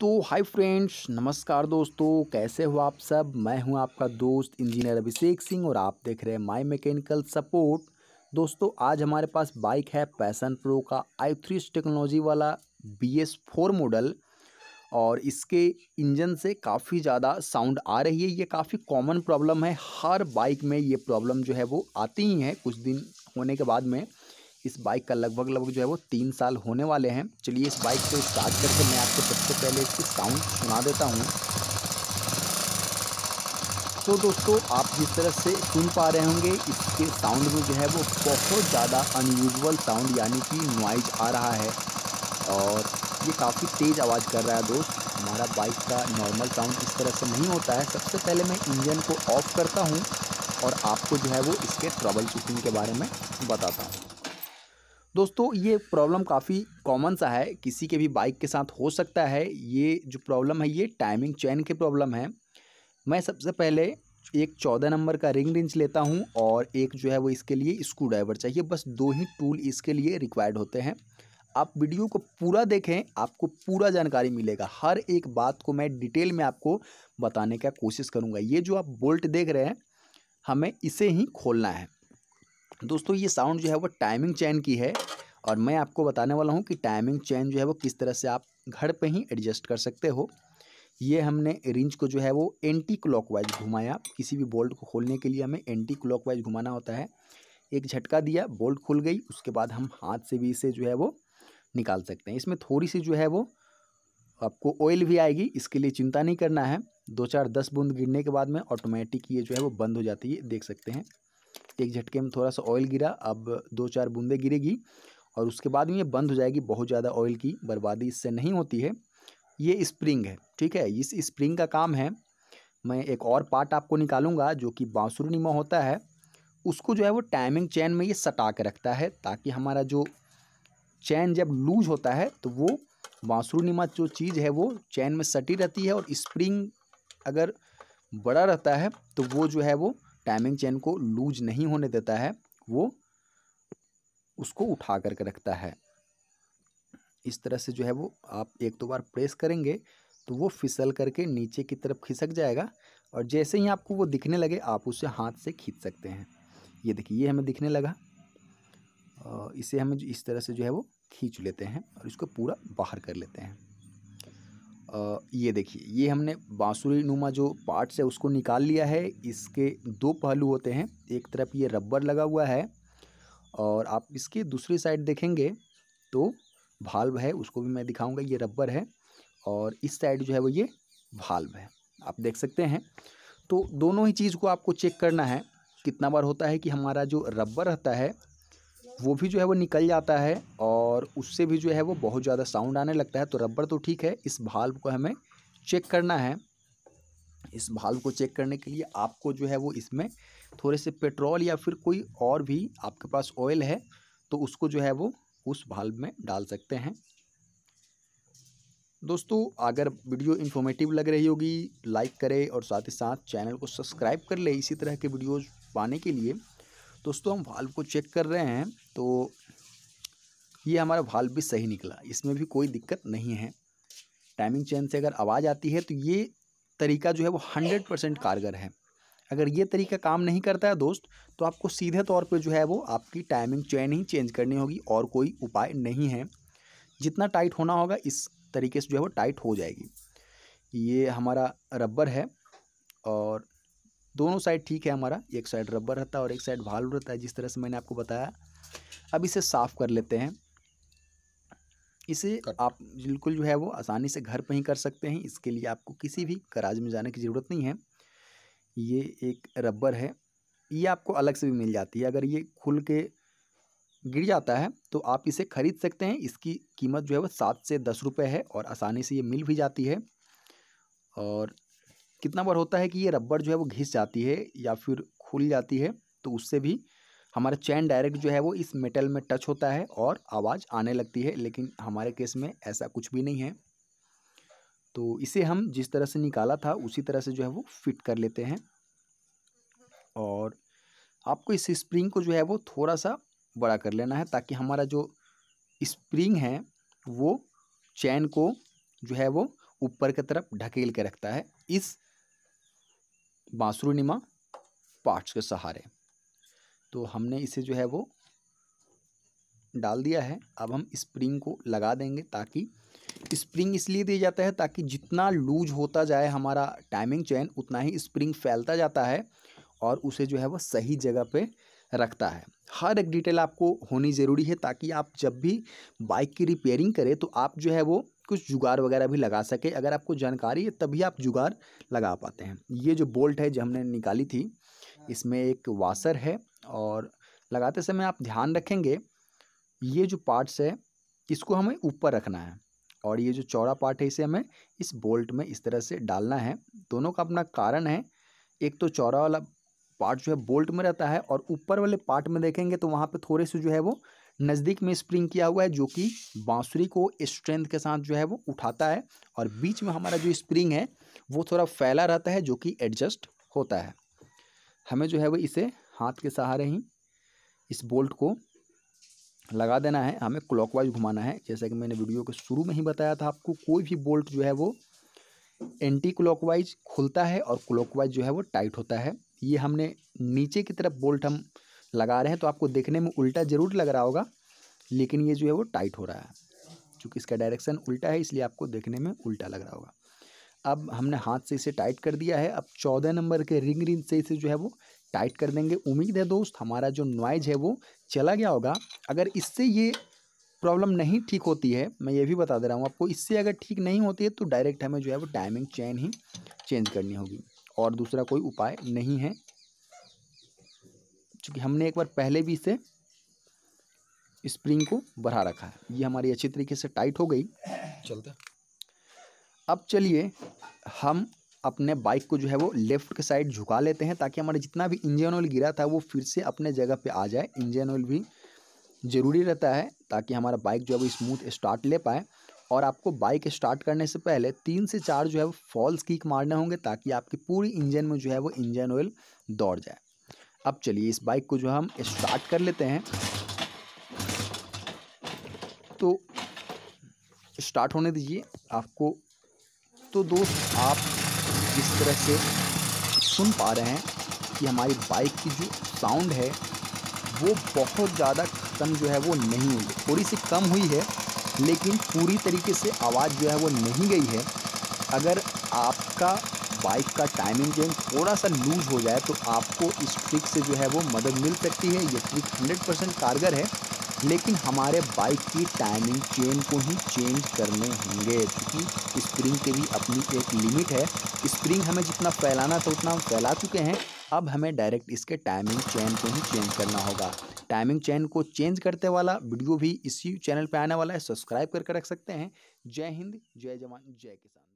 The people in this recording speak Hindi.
तो हाय फ्रेंड्स नमस्कार दोस्तों कैसे हो आप सब मैं हूं आपका दोस्त इंजीनियर अभिषेक सिंह और आप देख रहे हैं माई मैकेनिकल सपोर्ट दोस्तों आज हमारे पास बाइक है पैसन प्रो का आई थ्री टेक्नोलॉजी वाला बी एस फोर मॉडल और इसके इंजन से काफ़ी ज़्यादा साउंड आ रही है ये काफ़ी कॉमन प्रॉब्लम है हर बाइक में ये प्रॉब्लम जो है वो आती ही है कुछ दिन होने के बाद में इस बाइक का लगभग लगभग जो है वो तीन साल होने वाले हैं चलिए इस बाइक को स्टार्ट करके मैं आपको सबसे पहले इसकी साउंड सुना देता हूँ तो दोस्तों आप जिस तरह से सुन पा रहे होंगे इसके साउंड में जो है वो बहुत ज़्यादा अनयूजल साउंड यानी कि नॉइज आ रहा है और ये काफ़ी तेज़ आवाज़ कर रहा है दोस्त हमारा बाइक का नॉर्मल साउंड इस तरह से नहीं होता है सबसे पहले मैं इंजन को ऑफ़ करता हूँ और आपको जो है वो इसके ट्रबल शूटिंग के बारे में बताता हूँ दोस्तों ये प्रॉब्लम काफ़ी कॉमन सा है किसी के भी बाइक के साथ हो सकता है ये जो प्रॉब्लम है ये टाइमिंग चैन की प्रॉब्लम है मैं सबसे पहले एक चौदह नंबर का रिंग रिंच लेता हूँ और एक जो है वो इसके लिए स्क्रू ड्राइवर चाहिए बस दो ही टूल इसके लिए रिक्वायर्ड होते हैं आप वीडियो को पूरा देखें आपको पूरा जानकारी मिलेगा हर एक बात को मैं डिटेल में आपको बताने का कोशिश करूँगा ये जो आप बोल्ट देख रहे हैं हमें इसे ही खोलना है दोस्तों ये साउंड जो है वो टाइमिंग चैन की है और मैं आपको बताने वाला हूँ कि टाइमिंग चैन जो है वो किस तरह से आप घर पे ही एडजस्ट कर सकते हो ये हमने रिंच को जो है वो एंटी क्लॉकवाइज घुमाया किसी भी बोल्ट को खोलने के लिए हमें एंटी क्लॉकवाइज घुमाना होता है एक झटका दिया बोल्ट खुल गई उसके बाद हम हाथ से भी इसे जो है वो निकाल सकते हैं इसमें थोड़ी सी जो है वो आपको ऑयल भी आएगी इसके लिए चिंता नहीं करना है दो चार दस बूंद गिरने के बाद में ऑटोमेटिक ये जो है वो बंद हो जाती है देख सकते हैं एक झटके में थोड़ा सा ऑयल गिरा अब दो चार बूंदे गिरेगी और उसके बाद में ये बंद हो जाएगी बहुत ज़्यादा ऑयल की बर्बादी इससे नहीं होती है ये स्प्रिंग है ठीक है इस स्प्रिंग का काम है मैं एक और पार्ट आपको निकालूंगा जो कि निमा होता है उसको जो है वो टाइमिंग चैन में ये सटा के रखता है ताकि हमारा जो चैन जब लूज होता है तो वो निमा जो चीज़ है वो चैन में सटी रहती है और स्प्रिंग अगर बड़ा रहता है तो वो जो है वो टाइमिंग चेन को लूज नहीं होने देता है वो उसको उठा करके रखता है इस तरह से जो है वो आप एक दो बार प्रेस करेंगे तो वो फिसल करके नीचे की तरफ खिसक जाएगा और जैसे ही आपको वो दिखने लगे आप उसे हाथ से खींच सकते हैं ये देखिए ये हमें दिखने लगा इसे हम इस तरह से जो है वो खींच लेते हैं और इसको पूरा बाहर कर लेते हैं ये देखिए ये हमने बाँसुरी नुमा जो पार्ट्स है उसको निकाल लिया है इसके दो पहलू होते हैं एक तरफ ये रबर लगा हुआ है और आप इसके दूसरी साइड देखेंगे तो भाल्व है उसको भी मैं दिखाऊंगा ये रबर है और इस साइड जो है वो ये भाल्व है आप देख सकते हैं तो दोनों ही चीज़ को आपको चेक करना है कितना बार होता है कि हमारा जो रबर रहता है वो भी जो है वो निकल जाता है और उससे भी जो है वो बहुत ज़्यादा साउंड आने लगता है तो रबर तो ठीक है इस भाल्व को हमें चेक करना है इस भाल्व को चेक करने के लिए आपको जो है वो इसमें थोड़े से पेट्रोल या फिर कोई और भी आपके पास ऑयल है तो उसको जो है वो उस भाल्व में डाल सकते हैं दोस्तों अगर वीडियो इन्फॉर्मेटिव लग रही होगी लाइक करें और साथ ही साथ चैनल को सब्सक्राइब कर ले इसी तरह के वीडियोज़ पाने के लिए दोस्तों हम वाल्व को चेक कर रहे हैं तो ये हमारा वाल्व भी सही निकला इसमें भी कोई दिक्कत नहीं है टाइमिंग चेन से अगर आवाज़ आती है तो ये तरीका जो है वो हंड्रेड परसेंट कारगर है अगर ये तरीका काम नहीं करता है दोस्त तो आपको सीधे तौर पे जो है वो आपकी टाइमिंग चेन ही चेंज करनी होगी और कोई उपाय नहीं है जितना टाइट होना होगा इस तरीके से जो है वो टाइट हो जाएगी ये हमारा रबर है और दोनों साइड ठीक है हमारा एक साइड रबर रहता है और एक साइड वाल्व रहता है जिस तरह से मैंने आपको बताया अब इसे साफ़ कर लेते हैं इसे आप बिल्कुल जो है वो आसानी से घर पर ही कर सकते हैं इसके लिए आपको किसी भी कराज में जाने की ज़रूरत नहीं है ये एक रबर है ये आपको अलग से भी मिल जाती है अगर ये खुल के गिर जाता है तो आप इसे खरीद सकते हैं इसकी कीमत जो है वो सात से दस रुपये है और आसानी से ये मिल भी जाती है और कितना बार होता है कि ये रबड़ जो है वो घिस जाती है या फिर खुल जाती है तो उससे भी हमारा चैन डायरेक्ट जो है वो इस मेटल में टच होता है और आवाज़ आने लगती है लेकिन हमारे केस में ऐसा कुछ भी नहीं है तो इसे हम जिस तरह से निकाला था उसी तरह से जो है वो फिट कर लेते हैं और आपको इस स्प्रिंग को जो है वो थोड़ा सा बड़ा कर लेना है ताकि हमारा जो स्प्रिंग है वो चैन को जो है वो ऊपर की तरफ ढकेल के रखता है इस बांसुरनिमा पार्ट्स के सहारे तो हमने इसे जो है वो डाल दिया है अब हम स्प्रिंग को लगा देंगे ताकि स्प्रिंग इसलिए दिया जाता है ताकि जितना लूज होता जाए हमारा टाइमिंग चैन उतना ही स्प्रिंग फैलता जाता है और उसे जो है वह सही जगह पे रखता है हर एक डिटेल आपको होनी ज़रूरी है ताकि आप जब भी बाइक की रिपेयरिंग करें तो आप जो है वो कुछ जुगाड़ वगैरह भी लगा सके अगर आपको जानकारी है तभी आप जुगाड़ लगा पाते हैं ये जो बोल्ट है जो हमने निकाली थी हाँ। इसमें एक वाशर है और लगाते समय आप ध्यान रखेंगे ये जो पार्ट्स है इसको हमें ऊपर रखना है और ये जो चौड़ा पार्ट है इसे हमें इस बोल्ट में इस तरह से डालना है दोनों का अपना कारण है एक तो चौड़ा वाला पार्ट जो है बोल्ट में रहता है और ऊपर वाले पार्ट में देखेंगे तो वहाँ पे थोड़े से जो है वो नज़दीक में स्प्रिंग किया हुआ है जो कि बांसुरी को स्ट्रेंथ के साथ जो है वो उठाता है और बीच में हमारा जो स्प्रिंग है वो थोड़ा फैला रहता है जो कि एडजस्ट होता है हमें जो है वो इसे हाथ के सहारे ही इस बोल्ट को लगा देना है हमें क्लॉकवाइज घुमाना है जैसा कि मैंने वीडियो के शुरू में ही बताया था आपको कोई भी बोल्ट जो है वो एंटी क्लॉकवाइज खुलता है और क्लॉकवाइज जो है वो टाइट होता है ये हमने नीचे की तरफ बोल्ट हम लगा रहे हैं तो आपको देखने में उल्टा ज़रूर लग रहा होगा लेकिन ये जो है वो टाइट हो रहा है क्योंकि इसका डायरेक्शन उल्टा है इसलिए आपको देखने में उल्टा लग रहा होगा अब हमने हाथ से इसे टाइट कर दिया है अब चौदह नंबर के रिंग रिंग से इसे जो है वो टाइट कर देंगे उम्मीद है दोस्त हमारा जो नॉइज है वो चला गया होगा अगर इससे ये प्रॉब्लम नहीं ठीक होती है मैं ये भी बता दे रहा हूँ आपको इससे अगर ठीक नहीं होती है तो डायरेक्ट हमें जो है वो टाइमिंग चैन ही चेंज करनी होगी और दूसरा कोई उपाय नहीं है चूँकि हमने एक बार पहले भी इसे स्प्रिंग को बढ़ा रखा है ये हमारी अच्छी तरीके से टाइट हो गई चलता अब चलिए हम अपने बाइक को जो है वो लेफ्ट के साइड झुका लेते हैं ताकि हमारे जितना भी इंजन ऑयल गिरा था वो फिर से अपने जगह पे आ जाए इंजन ऑयल भी ज़रूरी रहता है ताकि हमारा बाइक जो है वो स्मूथ स्टार्ट ले पाए और आपको बाइक स्टार्ट करने से पहले तीन से चार जो है वो फॉल्स कीक मारने होंगे ताकि आपकी पूरी इंजन में जो है वो इंजन ऑयल दौड़ जाए अब चलिए इस बाइक को जो हम स्टार्ट कर लेते हैं तो स्टार्ट होने दीजिए आपको तो दोस्त आप जिस तरह से सुन पा रहे हैं कि हमारी बाइक की जो साउंड है वो बहुत ज़्यादा ख़त्म जो है वो नहीं हुई थोड़ी सी कम हुई है लेकिन पूरी तरीके से आवाज़ जो है वो नहीं गई है अगर आपका बाइक का टाइमिंग चेंज थोड़ा सा लूज हो जाए तो आपको इस ट्रिक से जो है वो मदद मिल सकती है ये ट्रिक हंड्रेड परसेंट कारगर है लेकिन हमारे बाइक की टाइमिंग चेन को ही चेंज करने होंगे क्योंकि स्प्रिंग के भी अपनी एक लिमिट है स्प्रिंग हमें जितना फैलाना था उतना हम फैला चुके हैं अब हमें डायरेक्ट इसके टाइमिंग चैन को ही चेंज करना होगा टाइमिंग चैन को चेंज करते वाला वीडियो भी इसी चैनल पर आने वाला है सब्सक्राइब करके रख सकते हैं जय हिंद जय जवान जय किसान